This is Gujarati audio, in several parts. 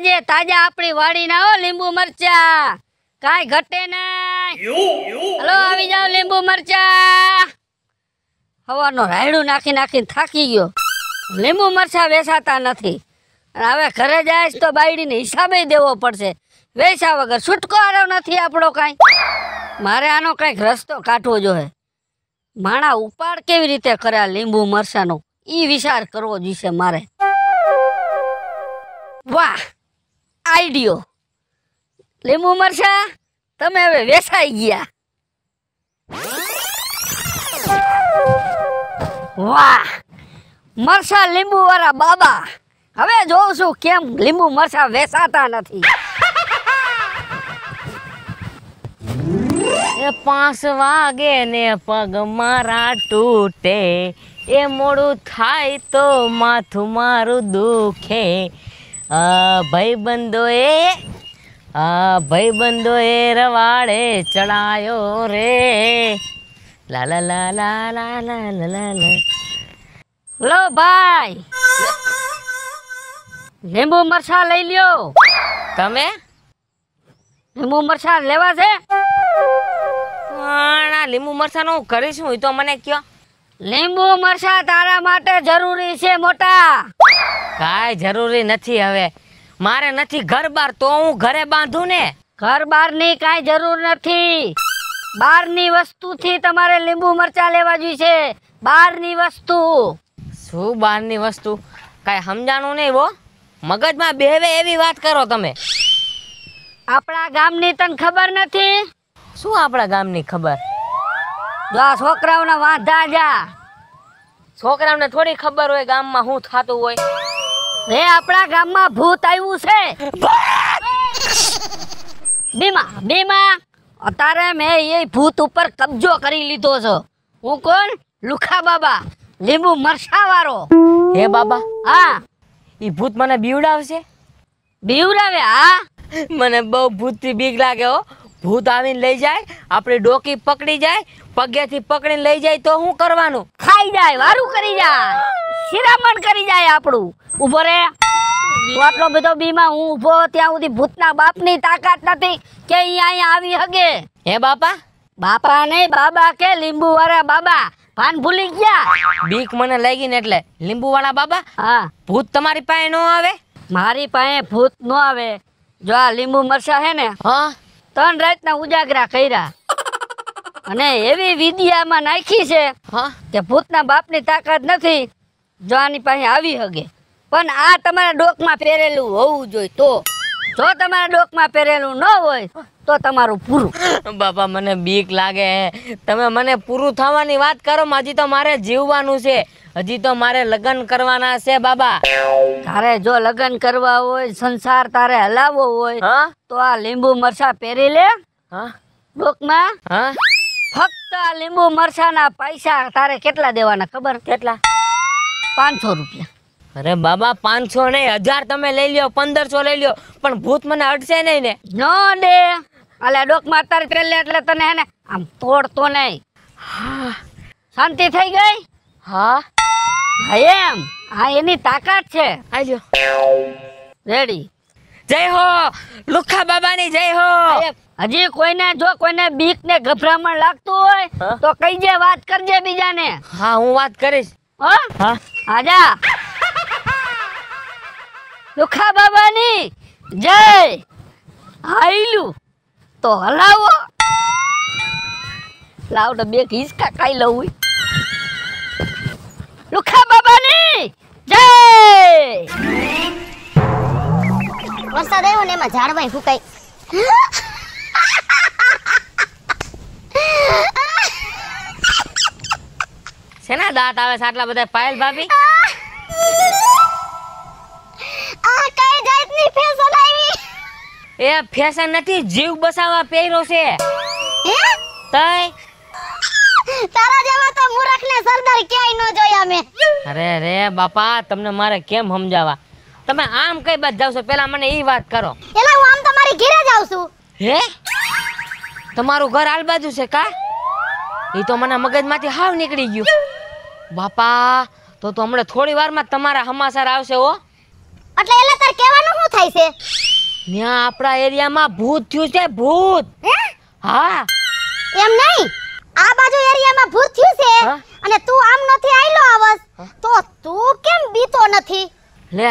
તાજે તાજા આપણી વાડી ના હો લીંબુ મરચા કાઈ ઘટે નહીં હલો આવી જાવ લીંબુ મરચા હવાનો રાયડું નાખી નાખીને થાકી ગયો લીંબુ મરચા વેસાતા નથી હવે ઘરે જાય તો બાયડીને હિસાબે દેવો પડશે વેસા વગર છૂટકો આરો નથી આપણો કાંઈ મારે આનો કંઈક રસ્તો કાઢવો જોઈએ માણા ઉપાડ કેવી રીતે કર્યા લીંબુ મરચાનો એ વિચાર કરવો જોઈશે મારે વાહ આઈડિયો લીંબુ મરસા તમે હવે વેસાઈ ગયા વાહ મરસા લીંબુ વાળા બાબા હવે જોઉં છું કેમ લીંબુ મરસા વેસાતા નથી એ પાંચ વાગે ને પગ મારા તૂટે એ મોડું થાય તો માથું મારું દુખે ભાઈબંધોએ આ ભાઈબંધોએ રવાડે ચડાયો રે લાલા લા લા લા લા લા લો ભાઈ લીંબુ મરચા લઈ લ્યો તમે લીંબુ મરચા લેવા છે લીંબુ મરચાનું હું કરીશ તો મને કયો લીંબુ મરચા તારા માટે જરૂરી છે મોટા કાંઈ જરૂરી નથી હવે મારે નથી ઘર બાર તો હું ઘરે બાંધું ને ઘર બાર ની કાંઈ જરૂર નથી બહારની વસ્તુથી તમારે લીંબુ મરચા લેવા જોઈએ બહારની વસ્તુ શું બહારની વસ્તુ કાંઈ સમજાણું નહીં બો મગજમાં બેવે એવી વાત કરો તમે આપણા ગામની તને ખબર નથી શું આપણા ગામની ખબર જો આ છોકરાઓના વાંધા જા છોકરાઓને થોડી ખબર હોય ગામમાં શું થતું હોય હે આપણા ગામમાં ભૂત આવ્યું છે બીમા બીમા અત્યારે મેં એ ભૂત ઉપર કબજો કરી લીધો છે હું કોણ લુખા બાબા લીંબુ મરસા વાળો હે બાબા હા એ ભૂત મને બીવડાવશે બીવડાવે હા મને બહુ ભૂતથી બીક લાગે હો ભૂત આવીને લઈ જાય આપણી ડોકી પકડી જાય પગે થી પકડીને લઈ જાય તો શું કરવાનું ખાઈ જાય વારું કરી જાય શિરામણ કરી જાય આપણું ઉભો રે આટલો બધો બીમા હું ઉભો ત્યાં સુધી ભૂત ભૂતના બાપની તાકાત નથી કે અહીંયા આવી હગે હે બાપા બાપા નહીં બાબા કે લીંબુ વાળા બાબા પાન ભૂલી ગયા બીક મને લાગી ને એટલે લીંબુ વાળા બાબા હા ભૂત તમારી પાસે નો આવે મારી પાસે ભૂત નો આવે જો આ લીંબુ મરચા હે ને હા ત્રણ રાતના ઉજાગરા કર્યા અને એવી વિદ્યામાં નાખી છે કે ભૂતના બાપની તાકાત નથી જો આની પાસે આવી હગે પણ આ તમારા ડોકમાં પહેરેલું હોવું જોઈએ તો જો તમારા ડોકમાં પહેરેલું ન હોય તો તમારું પૂરું બાપા મને બીક લાગે તમે મને પૂરું થવાની વાત કરો હજી તો મારે જીવવાનું છે હજી તો મારે લગ્ન કરવાના છે બાબા તારે જો લગ્ન કરવા હોય સંસાર તારે હલાવવો હોય તો આ લીંબુ મરચા પહેરી લે ડોકમાં ફક્ત આ લીંબુ મરસાના પૈસા તારે કેટલા દેવાના ખબર કેટલા પાંચસો રૂપિયા અરે બાબા પાંચસો નહીં હજાર તમે લઈ લ્યો પંદરસો લઈ લ્યો પણ ભૂત મને અડશે નહીં ને નો દે અલે ડોક મારતા ત્રેલે એટલે તને હે ને આમ તોડતો નહીં હા શાંતિ થઈ ગઈ હા હા એમ હા એની તાકાત છે આજો રેડી જય હો લુખા બાબાની જય હો હજી કોઈને જો કોઈને બીક ને ગભરામણ લાગતું હોય તો કહીજે વાત કરજે બીજાને હા હું વાત કરીશ હા આજા લુખા બાબાની જય આઈલું tỏ lao á lao là biết ký cả cây lối lúc khám bà bà đi dây વરસાદ આવ્યો ને એમાં ઝાડમાં ફૂકાઈ શેના દાંત આવે છે આટલા બધા પાયલ ભાભી આ કઈ જાતની ફેશન આવી એ ફેશન નથી જીવ બસાવા પહેર્યો છે તય તારા જેવા તો મૂરખ ને સરદાર ક્યાંય નો જોયા મે અરે રે બાપા તમને મારે કેમ સમજાવા તમે આમ કઈ બાદ જાવ છો પેલા મને ઈ વાત કરો એલા હું આમ તમારી ઘરે જાવ છું હે તમારું ઘર આલ બાજુ છે કા ઈ તો મને મગજમાંથી હાવ નીકળી ગયું બાપા તો તો હમણાં થોડી વાર માં તમારા સમાચાર આવશે હો એટલે એટલે તાર કહેવાનું શું થાય છે ત્યાં આપણા એરિયામાં ભૂત થયું છે ભૂત હા એમ નહીં આ બાજુ એરિયામાં ભૂત થયું છે અને તું આમ નથી આયલો આવસ તો તું કેમ બીતો નથી લે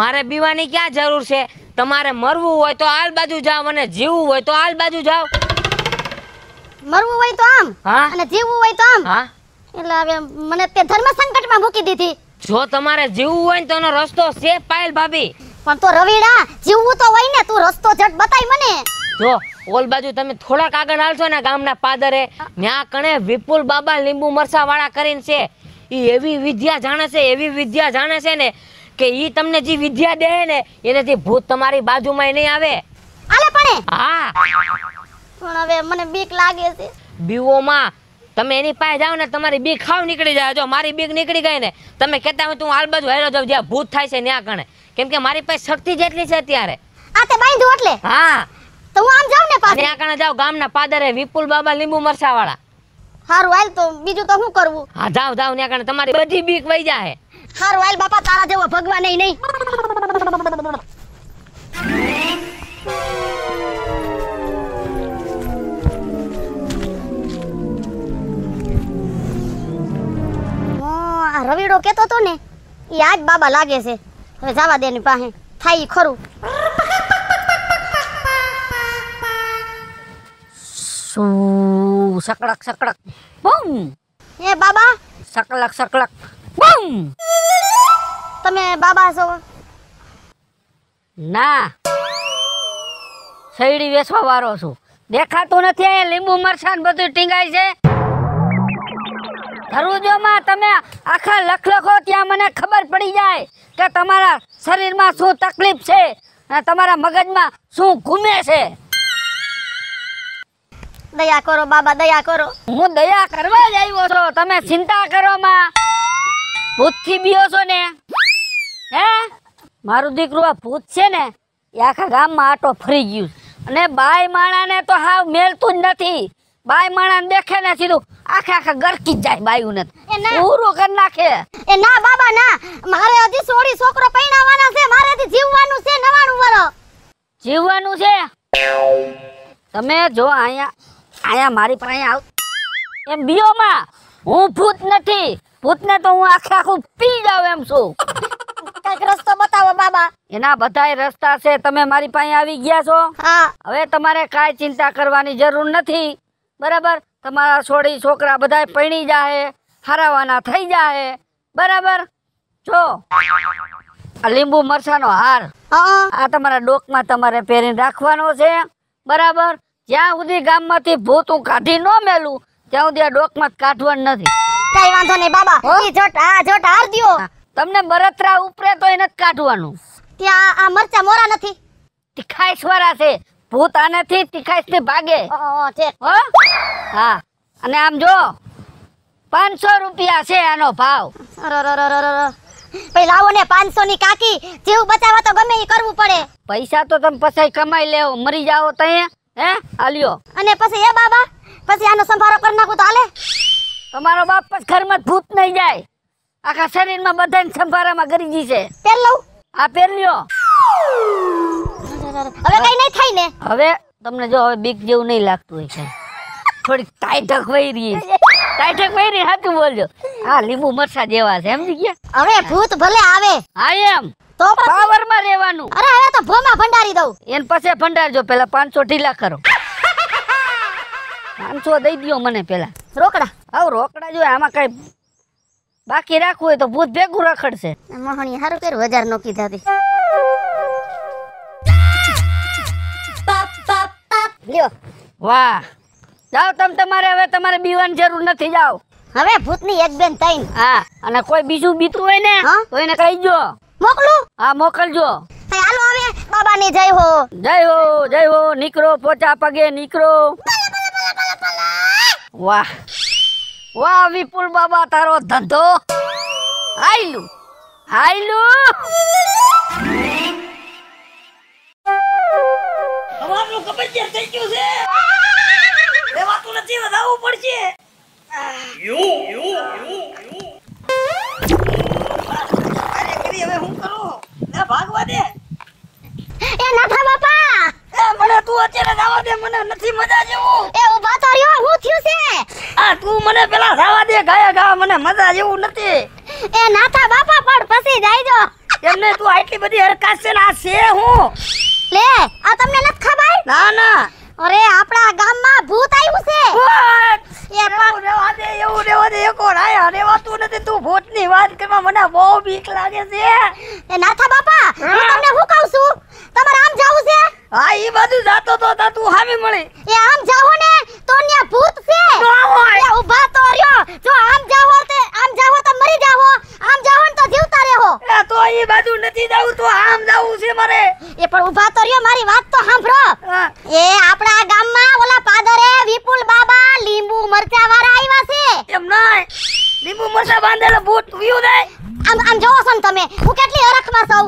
મારે બીવાની ક્યાં જરૂર છે તમારે મરવું હોય તો આલ બાજુ જાવ અને જીવવું હોય તો આલ બાજુ જાવ મરવું હોય તો આમ અને જીવવું હોય તો આમ એટલે હવે મને તે ધર્મ સંકટમાં મૂકી દીધી જો તમારે જીવવું હોય ને તો એનો રસ્તો છે પાયલ ભાભી પણ તો રવિડા જીવવું તો હોય ને તું રસ્તો જટ બતાય મને જો ઓલ બાજુ તમે થોડાક આગળ હાલશો ને ગામના પાદરે ન્યા કણે વિપુલ બાબા લીંબુ મરસા વાળા કરીને છે એ એવી વિદ્યા જાણે છે એવી વિદ્યા જાણે છે ને કે ઈ તમને જે વિદ્યા દે ને એનાથી ભૂત તમારી બાજુમાં નહીં આવે આલે પડે હા પણ હવે મને બીક લાગે છે બીવોમાં તમે એની પાસે જાવ ને તમારી બીક ખાવ નીકળી જાય જો મારી બીક નીકળી ગઈ ને તમે કહેતા હોય તું આલ બાજુ હેરો જાવ જ્યાં ભૂત થાય છે ત્યાં કણે કેમ કે મારી પાસે શક્તિ જેટલી છે અત્યારે આ તે બાંધો એટલે હા તો હું આમ જાઉં ને પાસે ત્યાં કણે જાવ ગામના પાદરે વિપુલ બાબા લીંબુ મરસા વાળા હારું હાલ તો બીજું તો શું કરવું હા જાવ જાવ ત્યાં કણે તમારી બધી બીક વઈ જાય હારું હાલ બાપા તારા જેવો ભગવાન નહીં નહીં રવિડો કેતો તો ને એ આજ બાબા લાગે છે હવે જવા દે એની પાસે થાય ખરું શું સકડક સકડક બમ એ બાબા સકલક સકડક બમ તમે બાબા છો ના શેરડી વેચવા વાળો છું દેખાતું નથી અહીંયા લીંબુ મરચાં બધું ટીંગાય છે ભરૂચોમાં તમે આખા લખ લખો ત્યાં મને ખબર પડી જાય કે તમારા શરીરમાં શું તકલીફ છે અને તમારા મગજમાં શું ઘૂમે છે દયા કરો બાબા દયા કરો હું દયા કરવા જ આવ્યો છો તમે ચિંતા કરો માં ભૂતથી બીઓ છો ને હે મારું દીકરું આ ભૂત છે ને એ આખા ગામમાં આટો ફરી ગયું અને બાય માણાને તો હાવ મેળતું જ નથી બાય માણા દેખે ને સીધું આખે આખે ગરકી જાય બાયું ને પૂરો કર નાખે એ ના બાબા ના મારે હજી સોળી છોકરો પૈણાવાના છે મારે હજી જીવવાનું છે 99 વરો જીવવાનું છે તમે જો અહીંયા અહીંયા મારી પાસે આવ એમ બીઓ માં હું ભૂત નથી ભૂત ને તો હું આખે આખું પી જાવ એમ છું કઈક રસ્તો બતાવો બાબા એના બધાય રસ્તા છે તમે મારી પાસે આવી ગયા છો હવે તમારે કાઈ ચિંતા કરવાની જરૂર નથી બરાબર તમારા છોડી છોકરા બધા પૈણી જાહે હારાવાના થઈ જાહે બરાબર જો આ લીંબુ મરચાનો હાર આ તમારા ડોકમાં તમારે પહેરીને રાખવાનો છે બરાબર જ્યાં સુધી ગામમાંથી ભૂત હું કાઢી ન મેલું ત્યાં સુધી આ ડોકમાં કાઢવાનું નથી કઈ વાંધો નહીં બાબા એ જોટ આ જોટ હાર દયો તમને બરતરા ઉપરે તો એને જ કાઢવાનું ત્યાં આ મરચા મોરા નથી ખાઈશવારા છે ભૂત આનાથી ટીકાઈશ થી ભાગે હો હા અને આમ જો પાંચસો રૂપિયા છે આનો ભાવ ભાઈ લાવો ને પાંચસો ની કાકી જીવ બચાવવા તો ગમે એ કરવું પડે પૈસા તો તમે પછી કમાઈ લેવો મરી જાઓ તઈ હે આલ્યો અને પછી એ બાબા પછી આનો સંભારો કરી નાખું તો હાલે તમારો બાપ ઘરમાં ભૂત નહીં જાય આખા શરીરમાં બધાને સંભારામાં કરી દીશે પહેર લઉં આ પહેર લ્યો હવે કઈ નહીં થાય ને હવે તમને જો હવે બીક જેવું નહીં લાગતું હોય છે થોડી ટાઈટક વહી રહી ટાઈટક વહી રહી સાચું બોલજો હા લીંબુ મરસા જેવા છે સમજી ગયા હવે ભૂત ભલે આવે હા એમ તો પાવર માં રહેવાનું અરે હવે તો ભોમાં ભંડારી દઉં એન પછી ભંડારજો પેલા પાંચસો ઢીલા કરો પાંચસો દઈ દો મને પેલા રોકડા આવ રોકડા જો આમાં કઈ બાકી રાખવું હોય તો ભૂત ભેગું રખડશે મહાણી સારું કર્યું હજાર નોકી કીધા વાહ જાઓ તમે તમારે હવે તમારે બીવાની જરૂર નથી જાઓ હવે ભૂતની એક બેન તઈન હા અને કોઈ બીજું બીતું હોય ને તો એને કહી જો મોકલું હા મોકલજો હાલો હવે બાબાને જય હો જય હો જય હો નીકળો પોચા પગે નીકળો વાહ વાહ વિપુલ બાબા તારો ધંધો હાઈલું હાઈલું બાપનું કબજિયાત થઈ ગયું છે રહેવાતું નથી વધાવવું પડશે યુ યુ યુ અરે કરી હવે હું કરું ના ભાગવા દે એ નાથા બાપા એ મને તું અત્યારે જવા દે મને નથી મજા જેવું એ ઉભા તો રહ્યો હું થયું છે આ તું મને પેલા જવા દે ગાયા ગા મને મજા જેવું નથી એ નાથા બાપા પણ પછી જાયજો એમને તું આટલી બધી હરકત છે ને આ છે હું લે આ તમને નથી ના ના અરે આપણા ગામમાં ભૂત આવ્યું છે એ પણ રેવા દે એવું રેવા દે એકો રાયા રેવાતું નથી તું ભૂતની વાત કરવા મને બહુ બીક લાગે છે એ નાથા બાપા હું તમને હું તમારે આમ જાવું છે હા ઈ બધું જાતો તો તું હામી મળી એ આમ જાવ ને તો ન્યા ભૂત છે નો હોય ઉભા તો રહ્યો જો આમ જાવ તે આમ જાવ તો મરી જાવો આમ જાવ ને તો જીવતા રહેવો એ તો ઈ બાજુ નથી જાવ તો આમ જાવું છે મારે એ પણ ઉભા તો રહ્યો મારી વાત તો સાંભળો એ આપણા ગામમાં ઓલા પાદરે વિપુલ બાબા લીંબુ મરચા વાળા આવ્યા છે એમ ના લીંબુ મરચા બાંધેલા ભૂત વિયું દે આમ આમ જોવો છો ને તમે હું કેટલી હરખમાં છું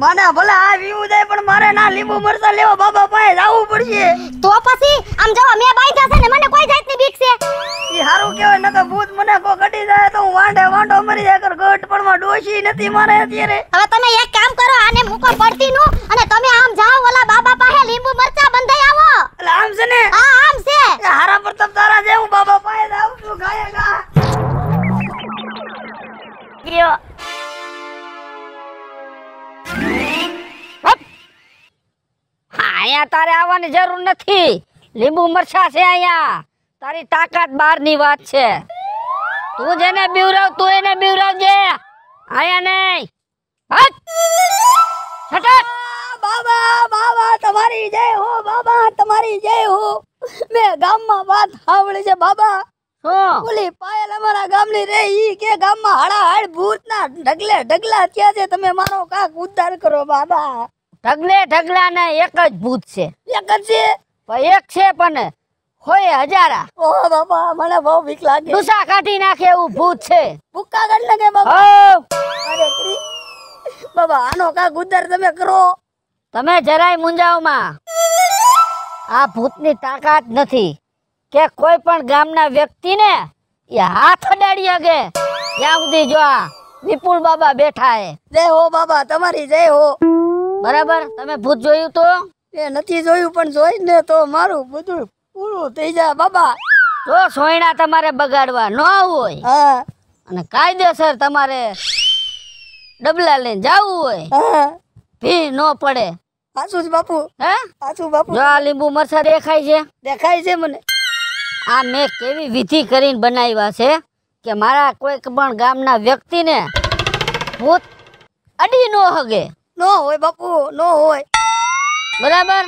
મને ભલે આ વીવું જાય પણ મારે ના લીંબુ મરચા લેવા બાબા પાસે જવું પડશે તો પછી આમ જો મે બાઈધા છે ને મને કોઈ જાતની બીક છે ઈ હારું કહેવાય નકર ભૂત મને કો કટી જાય તો હું વાંઢે વાંઢો મરી જાય કર ગટ પણ માં ડોશી નથી મારે અત્યારે હવે તમે એક કામ કરો આને મૂકો પડતી નું અને તમે આમ જાઓ ઓલા બાબા પાસે લીંબુ મરચા બંધાઈ આવો એટલે આમ છે ને હા આમ છે હારા પર તમ તારા જેવું બાબા પાસે જાઉં છું ગાયા ગા ગયો અહીંયા તારે આવવાની જરૂર નથી લીંબુ મરચા છે અહીંયા તારી તાકાત બહાર ની વાત છે તું જેને બીવરાવ તું એને બીવરાવજે અહીંયા નહીં હટ બાબા બાબા તમારી જય હો બાબા તમારી જય હો મે ગામમાં વાત સાંભળી છે બાબા ઓલી પાયલ અમારા ગામની રે ઈ કે ગામમાં હાડા ભૂતના ઢગલે ઢગલા થયા છે તમે મારો કાક ઉદ્ધાર કરો બાબા ઢગલે ઢગલા ને એક જ ભૂત છે એક જ છે એક છે પણ હોય હજારા ઓહો બાપા મને બહુ બીક લાગે ડુસા કાઢી નાખે એવું ભૂત છે ભૂક્કા કાઢી નાખે બાપા અરે બાબા આનો કા ગુદર તમે કરો તમે જરાય મુંજાવમાં આ ભૂતની તાકાત નથી કે કોઈ પણ ગામના વ્યક્તિને એ હાથ અડાડી શકે ત્યાં સુધી જો આ વિપુલ બાબા બેઠા હે જય હો બાબા તમારી જય હો બરાબર તમે ભૂત જોયું તો એ નથી જોયું પણ જોઈને તો મારું બધું પૂરું થઈ જાય બાબા તો સોયણા તમારે બગાડવા ન હોય અને કાયદેસર તમારે ડબલા લઈને જવું હોય હા ભી ન પડે પાછું બાપુ હે સાચું બાપુ જો આ લીંબુ મરચા દેખાય છે દેખાય છે મને આ મેં કેવી વિધિ કરીને બનાવ્યા છે કે મારા કોઈક પણ ગામના વ્યક્તિને ભૂત અડી ન હગે નો હોય બાપુ નો હોય બરાબર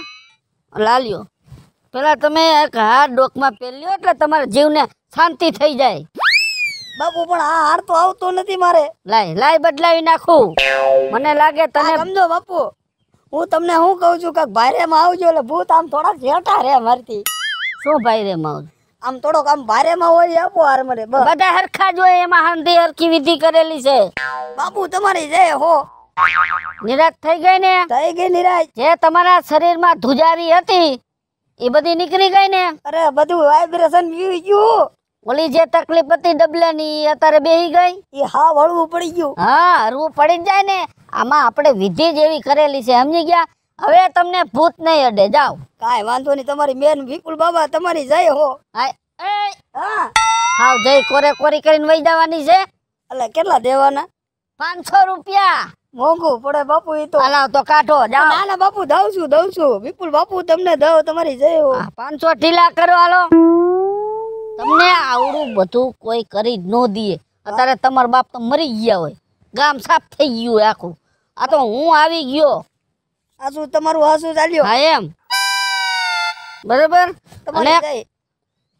લાલ્યો પેલા તમે એક હાર ડોકમાં પહેર્યો એટલે તમારા જીવને શાંતિ થઈ જાય બાપુ પણ આ હાર તો આવતો નથી મારે લાય લાય બદલાવી નાખું મને લાગે તને સમજો બાપુ હું તમને શું કહું છું કે ભાઈરેમાં આવજો એટલે ભૂત આમ થોડાક હેઠા રે મારથી શું ભાઈ રેમાં આવજો આમ થોડોક આમ ભારેમાં હોય આપો હાર મને બધા હરખા જોઈએ એમાં હાંધી હરખી વિધિ કરેલી છે બાપુ તમારી જય હો નિરાશ થઈ ગઈ ને થઈ ગઈ નિરાશ જે તમારા શરીરમાં ધુજારી હતી એ બધી નીકળી ગઈ ને અરે બધું વાઇબ્રેશન ગયું ગયું ઓલી જે તકલીફ હતી ડબલાની અત્યારે બેહી ગઈ એ હા હળવું પડી ગયું હા હળવું પડી જાય ને આમાં આપણે વિધિ જેવી કરેલી છે સમજી ગયા હવે તમને ભૂત નહીં અડે જાઓ કાઈ વાંધો નહીં તમારી મેન વિપુલ બાબા તમારી જય હો હા હાવ જય કોરે કોરી કરીને વહી જવાની છે એટલે કેટલા દેવાના પાંચસો રૂપિયા મોંઘું પડે બાપુ એ તો અલા તો કાઢો ના ના બાપુ દઉં છું દઉં છું વિપુલ બાપુ તમને દઉં તમારી જય હો પાંચસો ઢીલા કરો હાલો તમને આવડું બધું કોઈ કરી ન દીએ અત્યારે તમાર બાપ તો મરી ગયા હોય ગામ સાફ થઈ ગયું આખું આ તો હું આવી ગયો આ શું તમારું આસુ ચાલ્યો હા એમ બરાબર અને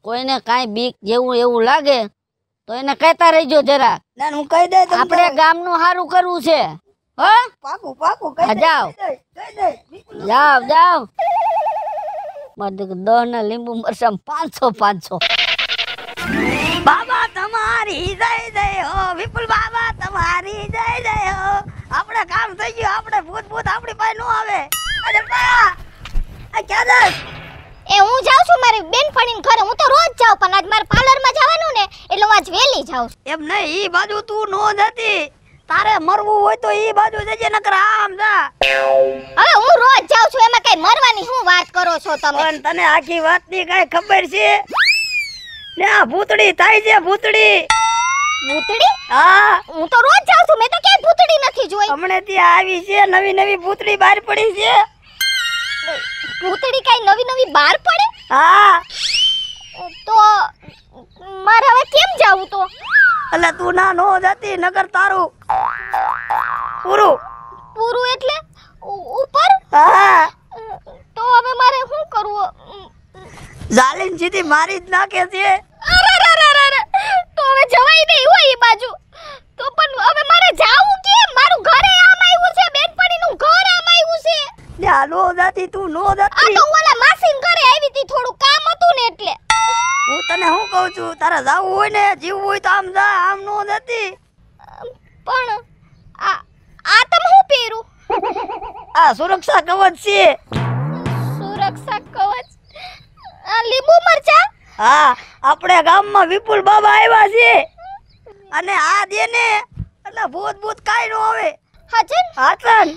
કોઈને કાંઈ બીક જેવું એવું લાગે તો એને કહેતા રહેજો જરા ના હું કહી દે આપણે ગામનું સારું કરવું છે હો પાકું પાકું કહી જાવ જાવ જાવ મારે દહ ના લીંબુ મરસા પાંચસો પાંચસો બાબા તમારી જય જય હો વિપુલ બાબા તમારી જય જય હો આપણે કામ થઈ ગયું આપણે ભૂત ભૂત આપણી પાસે નો આવે અરે બા આ ક્યાં દસ એ હું જાઉં છું મારી બેન ફણીન ઘરે હું તો રોજ જાઉં પણ આજ મારે પાર્લર માં જવાનું ને એટલે હું આજ વેલી જાઉં એમ નહીં ઈ બાજુ તું નો જતી તારે મરવું હોય તો ઈ બાજુ જજે નકર આમ જા હવે હું રોજ જાઉં છું એમાં કઈ મરવાની શું વાત કરો છો તમે પણ તને આખી ની કઈ ખબર છે ને આ ભૂતડી થાય છે ભૂતડી ભૂતડી હા હું તો રોજ જાઉં છું મેં તો ક્યાંય ભૂતડી નથી જોઈ હમણે ત્યાં આવી છે નવી નવી ભૂતડી બહાર પડી છે ભૂતડી કઈ નવી નવી બહાર પડે હા તો મારે હવે કેમ જાવું તો એટલે તું ના નો જતી નગર તારું પૂરું પૂરું એટલે ઉપર હા તો હવે મારે શું કરવું જાલીન જીતી મારી જ ના કે છે તો હવે જવાય નહીં હોય એ બાજુ તો પણ હવે મારે જાવું કે મારું ઘરે આમ આવ્યું છે બેનપણીનું ઘર આમ આવ્યું છે લ્યા નો જાતી તું નો જાતી આ તો ઓલા માસીન ઘરે આવી તી થોડું કામ હતું ને એટલે હું તને શું કહું છું તારે જાવું હોય ને જીવવું હોય તો આમ જા આમ નો જાતી પણ આ આ તમે હું પહેરું આ સુરક્ષા કવચ છે સુરક્ષા કવચ આ લીંબુ મરચા હા આપણે ગામમાં વિપુલ બાબા આવ્યા છે અને આ દેને એટલે ભૂત ભૂત કાઈ નો આવે હાચન હાચન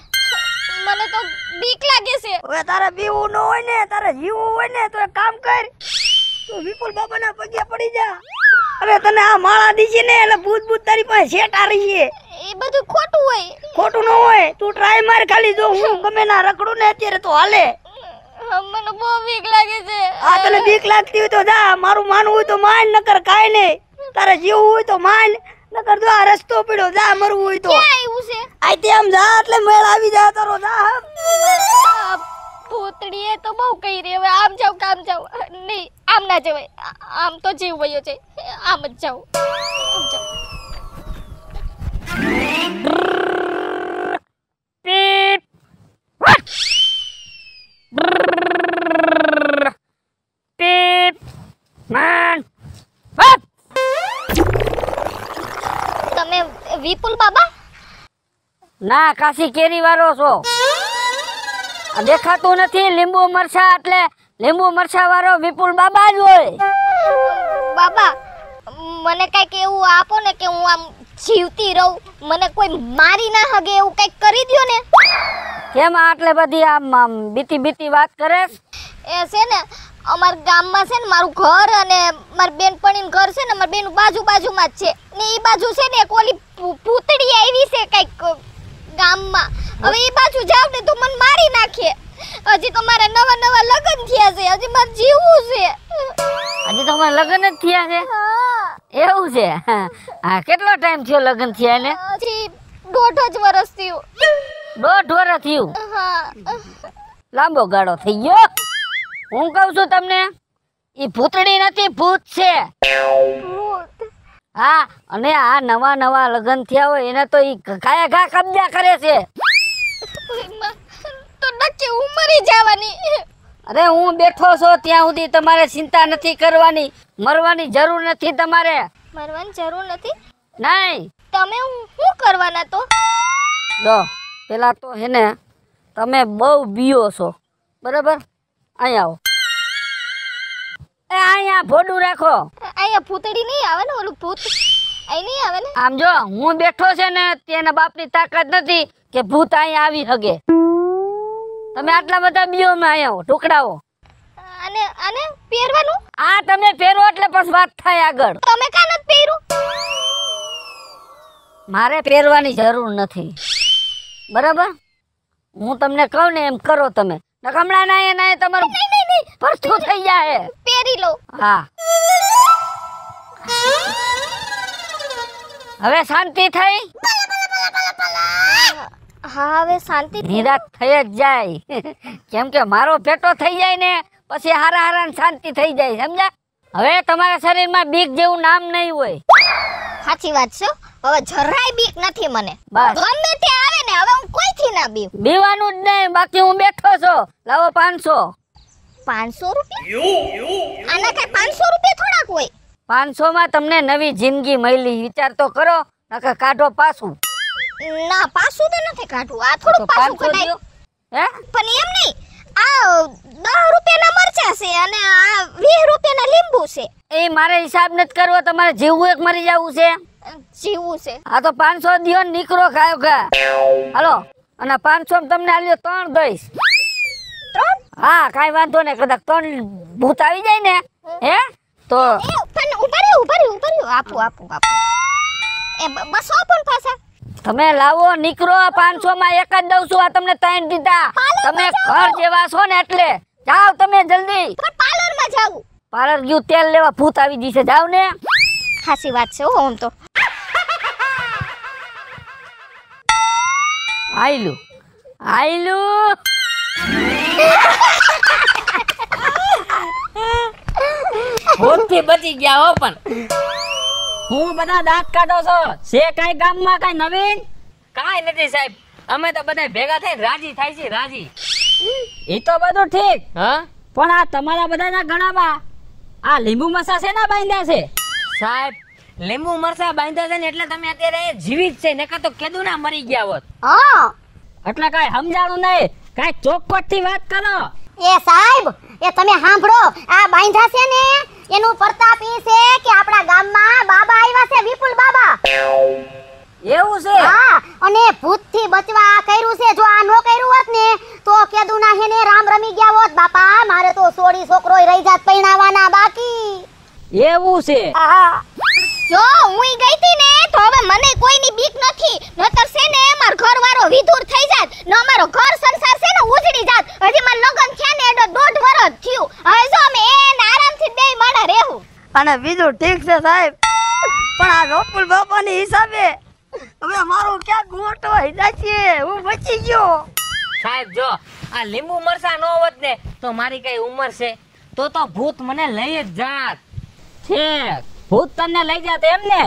મને તો બીક લાગે છે હવે તારે બીવું ન હોય ને તારે જીવું હોય ને તો એક કામ કર તું વિપુલ બાબાના પગે પડી જા અરે તને આ માળા દીધી ને એટલે ભૂત ભૂત તારી પાસે શેટ આવી છે એ બધું ખોટું હોય ખોટું ન હોય તું ટ્રાય માર ખાલી જો હું ગમે ના રખડું ને અત્યારે તો હાલે મને બહુ બીક લાગે છે આ તને બીક લાગતી હોય તો જા મારું માનવું હોય તો માન નકર કાઈ નહીં તારે જીવવું હોય તો માન નકર તો આ રસ્તો પડ્યો જા મરવું હોય તો આવ્યું છે આઈ તે આમ જા એટલે મેળ આવી જાય તારો જા ભૂતડીએ તો બહુ કહી રહી હવે આમ જાવ કામ જાવ નહીં આમ ના જવાય આમ તો જીવ વયો છે આમ જ જાવ Man! વિપુલ બાબા ના કાશી કેરી વાળો છો દેખાતું નથી લીંબુ મરચા એટલે લીંબુ મરચા વાળો વિપુલ બાબા જ હોય બાબા મને કઈક એવું આપો ને કે હું આમ જીવતી રહું મને કોઈ મારી ના હગે એવું કઈક કરી દો ને કેમ આટલે બધી આમ બીતી બીતી વાત કરે એ છે ને અમારા ગામમાં છે ને મારું ઘર અને મારી બેનપણીનું ઘર છે ને અમારી બેન બાજુ બાજુમાં જ છે ને એ બાજુ છે ને એક ઓલી પૂતળી આવી છે કંઈક ગામમાં હવે એ બાજુ જાવ ને તો મને મારી નાખે હજી તો મારા નવા નવા લગ્ન થયા છે હજી મારે જીવવું છે હજી તો મારા લગ્ન જ થયા છે એવું છે હા કેટલો ટાઈમ થયો લગ્ન થયા ને હજી દોઢ જ વર્ષ થયું દોઢ વર્ષ થયું લાંબો ગાળો થઈ ગયો હું કહું છું તમને એ ભૂતડી નથી ભૂત છે હા અને આ નવા નવા લગ્ન થયા હોય એને તો એ ઘાયા ઘા કબજા કરે છે તો નક્કી હું જવાની અરે હું બેઠો છો ત્યાં સુધી તમારે ચિંતા નથી કરવાની મરવાની જરૂર નથી તમારે મરવાની જરૂર નથી નહીં તમે શું કરવાના તો જો પેલા તો હે ને તમે બહુ બીઓ છો બરાબર અહીં એ અહીંયા ફોડું રાખો અહીંયા ભૂતડી નહીં આવે ને ઓલું ભૂત અહીં નહીં આવે ને આમ જો હું બેઠો છે ને તેના બાપની તાકાત નથી કે ભૂત અહીંયા આવી શકે તમે આટલા બધા બીઓ માં હો ટુકડાઓ અને અને પહેરવાનું આ તમે પહેરો એટલે પછી વાત થાય આગળ તમે કા નથી પહેરું મારે પહેરવાની જરૂર નથી બરાબર હું તમને કહું ને એમ કરો તમે હમણાં ના એના તમારું નહીં નહીં નહીં પરથું થઈ જાય પહેરી લો હા હવે શાંતિ થઈ હા હવે શાંતિ નિરાશ થઈ જ જાય કેમ કે મારો પેટો થઈ જાય ને પછી હારા હારા શાંતિ થઈ જાય સમજા હવે તમારા શરીરમાં બીક જેવું નામ નહીં હોય સાચી વાત છે હવે જરાય બીક નથી મને ગમે તે હવે હું કોઈથી ના બીવ બીવાનું જ નહીં બાકી હું બેઠો છો લાવો 500 500 રૂપિયા આના કઈ 500 રૂપિયા થોડાક હોય 500 માં તમને નવી જિંદગી મળી વિચાર તો કરો નકર કાઢો પાછું ના પાછું તો નથી કાઢું આ થોડું પાછું કઢાય હે પણ એમ નહીં આ 10 રૂપિયાના મરચા છે અને આ 20 રૂપિયાના લીંબુ છે એ મારે હિસાબ નથી કરવો તમારે જીવવું એક મરી જવું છે જીવું છે આ તો પાંચસો દિયો નીકળો ખાયો કા હાલો અને પાંચસો તમને આલ્યો ત્રણ દઈશ હા કાઈ વાંધો નહીં કદાચ ત્રણ ભૂત આવી જાય ને હે તો ઉપાડી ઉપાડી ઉપાડી આપું આપું આપું એ બસો પણ પાછા તમે લાવો નીકળો પાંચસો માં એક જ દઉં છું આ તમને ત્રણ દીધા તમે ઘર જેવા છો ને એટલે જાઓ તમે જલ્દી પાર્લર માં જાવ પાર્લર ગયું તેલ લેવા ભૂત આવી જશે જાઓ ને ખાસી વાત છે હો આમ તો આયલું આયલું ભૂતથી બચી ગયા હો પણ હું બધા દાંત કાઢો છો છે કઈ ગામમાં કઈ નવીન કઈ નથી સાહેબ અમે તો બધા ભેગા થઈને રાજી થાય છે રાજી એ તો બધું ઠીક હા પણ આ તમારા બધાના ગળામાં આ લીંબુ મસા છે ના બાંધ્યા છે સાહેબ લીંબુ મરસા બાંધ્યા છે ને એટલે તમે અત્યારે જીવિત છે નકર તો કેદુ ના મરી ગયા હોત હા એટલે કઈ સમજાણું નહીં કઈ ચોક્કસ થી વાત કરો એ સાહેબ એ તમે સાંભળો આ બાંધ્યા છે ને એનું પ્રતાપ ઈ છે કે આપણા ગામમાં બાબા આવ્યા છે વિપુલ બાબા એવું છે હા અને ભૂત થી બચવા કર્યું છે જો આ નો કર્યું હોત ને તો કેદુ ના હે ને રામ રમી ગયા હોત બાપા મારે તો સોળી છોકરો રહી જાત પૈણાવાના બાકી એવું છે હા જો હું ગઈ હતી ને તો હવે મને કોઈની બીક નથી નતર છે ને માર ઘરવાળો વિધુર થઈ જાત ન મારો ઘર સંસાર છે ને ઉજડી જાત હજી માર લગન થયા ને એડો દોઢ વરસ થયું હવે જો અમે એને આરામથી બે માણા રહેવું અને વિધુર ઠીક છે સાહેબ પણ આ ગોપુલ બાપાની હિસાબે હવે મારું ક્યાં ગોટો હિદા છે હું બચી ગયો સાહેબ જો આ લીંબુ મરસા નો હોત ને તો મારી કઈ ઉંમર છે તો તો ભૂત મને લઈ જ જાત છે ભૂત તમને લઈ જાત એમ ને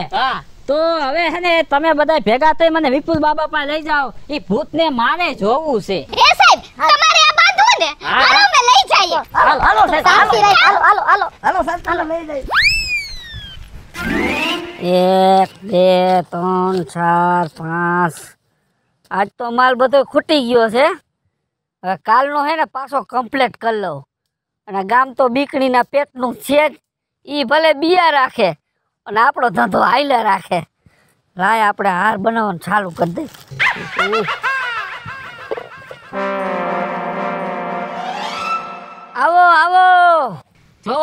તો હવે હે ને તમે બધા ભેગા થઈ મને વિપુલ બાબા પાસે લઈ જાઓ એ ભૂત ને માને જોવું છે એ સાહેબ તમારે આ બાંધો ને હાલો મે લઈ જઈએ હાલો હાલો સાહેબ હાલો હાલો હાલો હાલો સાહેબ હાલો લઈ જઈએ એક બે ત્રણ ચાર પાંચ આજ તો માલ બધો ખૂટી ગયો છે હવે કાલનો છે ને પાછો કમ્પ્લેટ કરી લઉં અને ગામ તો બીકણીના પેટનું છે જ એ ભલે બિયા રાખે અને આપણો ધંધો હાઈલા રાખે લાય આપણે હાર બનાવવાનું ચાલુ કરી દઈ આવો આવો જો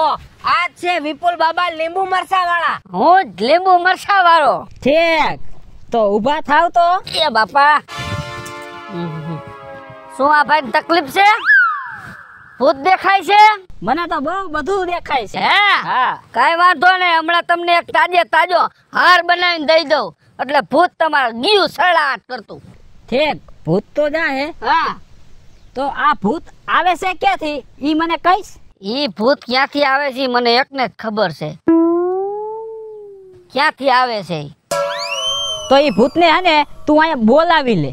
આ છે વિપુલ બાબા લીંબુ મરસા વાળા હું જ લીંબુ મરસા વાળો ઠીક તો ઊભા થાવ તો એ બાપા શું આ ભાઈ તકલીફ છે ભૂત દેખાય છે મને તો બહુ બધું દેખાય છે હા વાંધો નહીં હમણાં તમને એક તાજે તાજો હાર બનાવીને દઈ દઉં એટલે ભૂત તમારે ગીયું સળાટ કરતું ઠીક ભૂત તો જાય હા તો આ ભૂત આવે છે ક્યાંથી ઈ મને કહીશ ઈ ભૂત ક્યાંથી આવે છે મને એકને જ ખબર છે ક્યાંથી આવે છે તો એ ભૂતને હે ને તું અહીંયા બોલાવી લે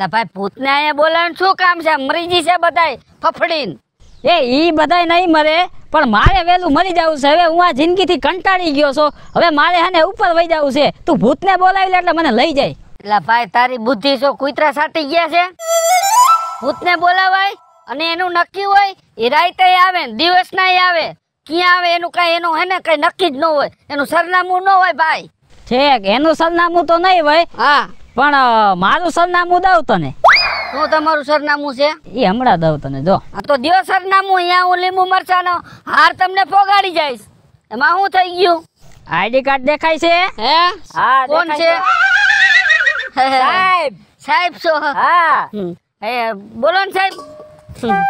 લા ભાઈ ભૂતને અહીંયા બોલાવાનું શું કામ છે મરી જી છે બધાય ફફડીન એ ઈ બધાય નહીં મરે પણ મારે વેલું મરી જવું છે હવે હું આ જિંદગીથી કંટાળી ગયો છું હવે મારે હને ઉપર વહી જવું છે તું ભૂતને બોલાવી લે એટલે મને લઈ જાય એટલે ભાઈ તારી બુદ્ધિ શું કુતરા સાટી ગયા છે ભૂતને બોલાવાય અને એનું નક્કી હોય એ રાતે આવે દિવસના આવે ક્યાં આવે એનું કઈ એનું હે ને કઈ નક્કી જ ન હોય એનું સરનામું ન હોય ભાઈ છે એનું સરનામું તો નહીં હોય હા પણ મારું સરનામું દઉં તને શું તમારું સરનામું છે એ હમણાં દઉં તને જો તો દિયો સરનામું અહીંયા હું લીંબુ મરચાનો હાર તમને પોગાડી જઈશ એમાં શું થઈ ગયું આઈડી કાર્ડ દેખાય છે હે હા કોણ છે સાહેબ સાહેબ છો હા હે બોલો ને સાહેબ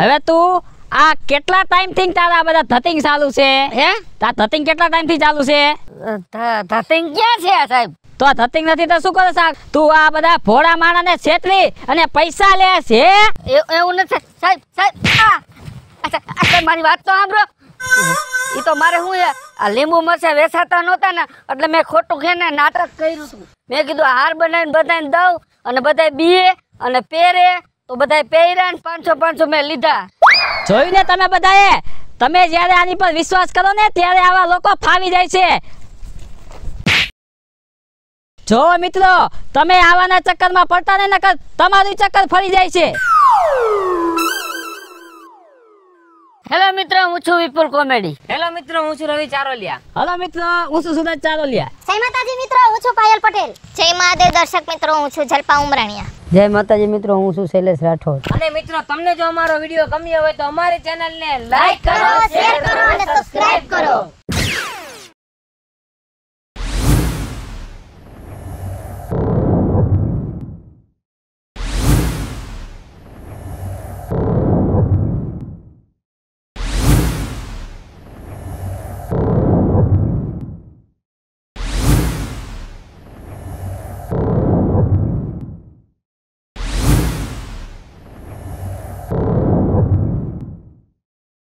હવે તું આ કેટલા ટાઈમ થી તારા બધા ધતિંગ ચાલુ છે હે તા ધતિંગ કેટલા ટાઈમ થી ચાલુ છે ધતિંગ ક્યાં છે સાહેબ તો આ થતી નથી તો શું કરે સાહેબ તું આ બધા ભોળા ને છેતરી અને પૈસા લે છે એવું નથી સાહેબ સાહેબ મારી વાત તો સાંભળો એ તો મારે શું આ લીંબુ મરચા વેસાતા નહોતા ને એટલે મેં ખોટું ખેને નાટક કર્યું હતું મેં કીધું હાર બનાવીને બધાને દઉં અને બધા બીએ અને પહેરે તો બધા પહેર્યા ને પાંચસો પાંચસો મેં લીધા જોયું ને તમે બધાએ તમે જ્યારે આની પર વિશ્વાસ કરો ને ત્યારે આવા લોકો ફાવી જાય છે જો મિત્રો તમે આવવાના ચક્કરમાં પડતા ને નકર તમારું ચક્કર ફરી જાય છે હેલો મિત્રો હું છું વિપુલ કોમેડી હેલો મિત્રો હું છું રવિ ચારોલિયા હેલો મિત્રો હું છું સુરજ ચારોલિયા જય માતાજી મિત્રો હું છું પાયલ પટેલ જય મહાદેવ દર્શક મિત્રો હું છું જલપા ઉમરાણીયા જય માતાજી મિત્રો હું છું શૈલેષ રાઠોડ અને મિત્રો તમને જો અમારો વિડીયો ગમ્યો હોય તો અમારી ચેનલને લાઈક કરો શેર કરો અને સબસ્ક્રાઇબ કરો